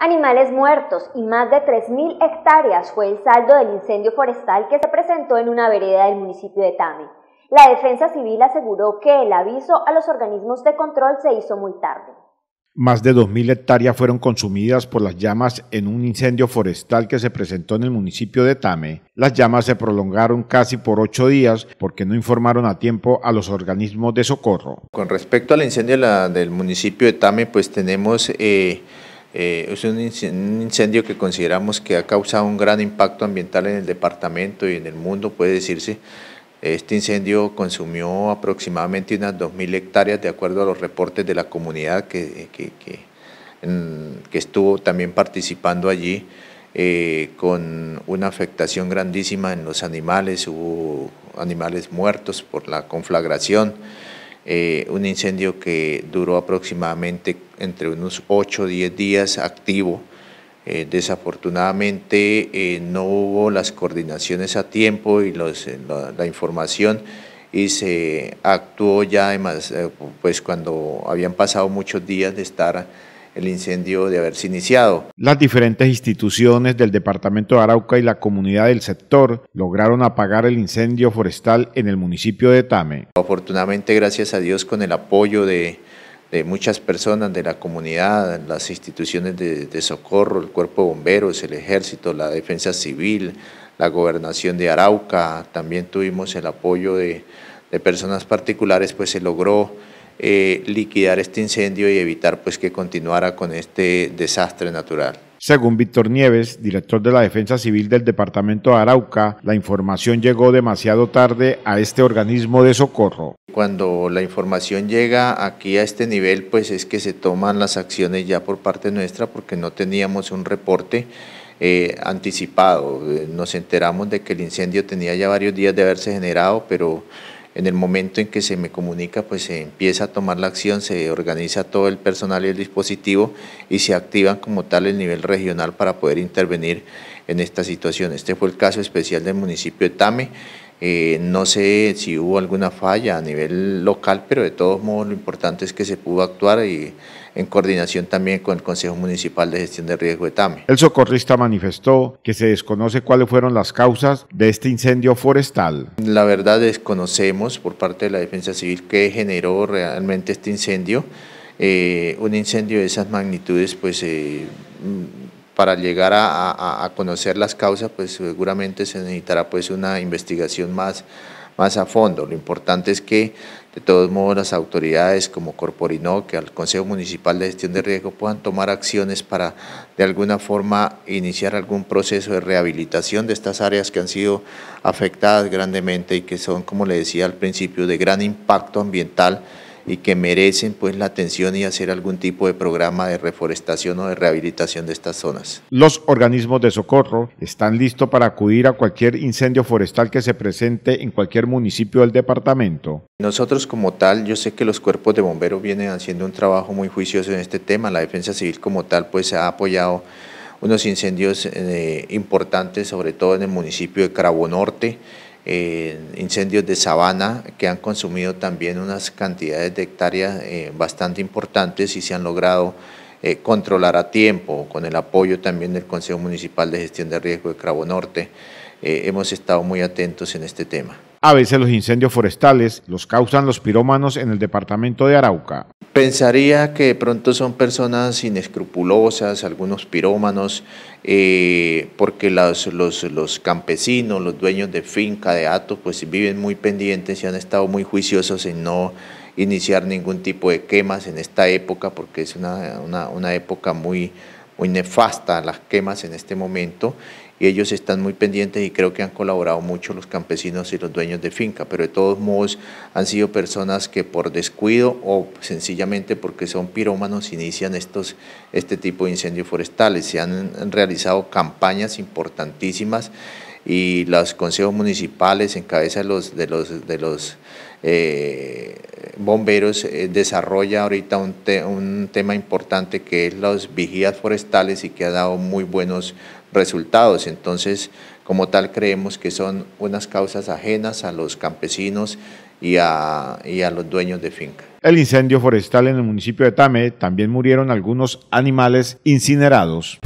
Animales muertos y más de 3.000 hectáreas fue el saldo del incendio forestal que se presentó en una vereda del municipio de Tame. La defensa civil aseguró que el aviso a los organismos de control se hizo muy tarde. Más de 2.000 hectáreas fueron consumidas por las llamas en un incendio forestal que se presentó en el municipio de Tame. Las llamas se prolongaron casi por ocho días porque no informaron a tiempo a los organismos de socorro. Con respecto al incendio del municipio de Tame, pues tenemos... Eh, eh, es un incendio que consideramos que ha causado un gran impacto ambiental en el departamento y en el mundo, puede decirse. Este incendio consumió aproximadamente unas 2.000 hectáreas de acuerdo a los reportes de la comunidad que, eh, que, estuvo también participando allí. Eh, con una afectación grandísima en los animales, hubo animales muertos por la conflagración. Eh, un incendio que duró aproximadamente entre unos 8 o 10 días activo. Eh, desafortunadamente eh, no hubo las coordinaciones a tiempo y los, la, información y se actuó ya además, pues cuando habían pasado muchos días de estar el incendio de haberse iniciado. Las diferentes instituciones del Departamento de Arauca y la comunidad del sector lograron apagar el incendio forestal en el municipio de Tame. Afortunadamente, gracias a Dios, con el apoyo de, muchas personas de la comunidad, las instituciones de, socorro, el cuerpo de bomberos, el ejército, la defensa civil, la gobernación de Arauca, también tuvimos el apoyo de, de personas particulares, pues se logró eh, liquidar este incendio y evitar pues que continuara con este desastre natural. Según Víctor Nieves, director de la Defensa Civil del Departamento de Arauca, la información llegó demasiado tarde a este organismo de socorro. Cuando la información llega aquí a este nivel, pues es que se toman las acciones ya por parte nuestra porque no teníamos un reporte eh, anticipado. Eh, nos enteramos de que el incendio tenía ya varios días de haberse generado, pero en el momento en que se me comunica, pues se empieza a tomar la acción, se organiza todo el personal y el dispositivo y se activan como tal el nivel regional para poder intervenir en esta situación. Este fue el caso especial del municipio de Tame. Eh, no sé si hubo alguna falla a nivel local, pero de todos modos lo importante es que se pudo actuar y en coordinación también con el Consejo Municipal de Gestión de Riesgo de Tame. El socorrista manifestó que se desconoce cuáles fueron las causas de este incendio forestal. La verdad desconocemos por parte de la Defensa Civil qué generó realmente este incendio. Eh, un incendio de esas magnitudes, pues eh, mm, para llegar a, a conocer las causas, pues seguramente se necesitará pues una investigación más más a fondo. Lo importante es que, de todos modos, las autoridades como Corporino, que al Consejo Municipal de Gestión de Riesgo puedan tomar acciones para, de alguna forma, iniciar algún proceso de rehabilitación de estas áreas que han sido afectadas grandemente y que son, como le decía al principio, de gran impacto ambiental y que merecen pues la atención y hacer algún tipo de programa de reforestación o de rehabilitación de estas zonas. Los organismos de socorro están listos para acudir a cualquier incendio forestal que se presente en cualquier municipio del departamento. Nosotros como tal, yo sé que los cuerpos de bomberos vienen haciendo un trabajo muy juicioso en este tema, la defensa civil como tal pues ha apoyado unos incendios eh, importantes, sobre todo en el municipio de Cravo Norte, eh, incendios de sabana que han consumido también unas cantidades de hectáreas eh, bastante importantes y se han logrado eh, controlar a tiempo con el apoyo también del Consejo Municipal de Gestión de Riesgo de Cravo Norte. hemos estado muy atentos en este tema. A veces los incendios forestales los causan los pirómanos en el departamento de Arauca. Pensaría que de pronto son personas inescrupulosas, algunos pirómanos, eh, porque los, campesinos, los dueños de finca, de atos, pues viven muy pendientes y han estado muy juiciosos en no iniciar ningún tipo de quemas en esta época, porque es una época muy muy nefasta las quemas en este momento y ellos están muy pendientes y creo que han colaborado mucho los campesinos y los dueños de finca, pero de todos modos han sido personas que por descuido o sencillamente porque son pirómanos inician estos, este tipo de incendios forestales. Se han realizado campañas importantísimas y los consejos municipales en cabeza de los, de los, eh, bomberos eh, desarrolla ahorita un, un, tema importante que es las vigías forestales y que ha dado muy buenos resultados. Entonces, como tal, creemos que son unas causas ajenas a los campesinos y a, y a los dueños de finca. El incendio forestal en el municipio de Tame también murieron algunos animales incinerados.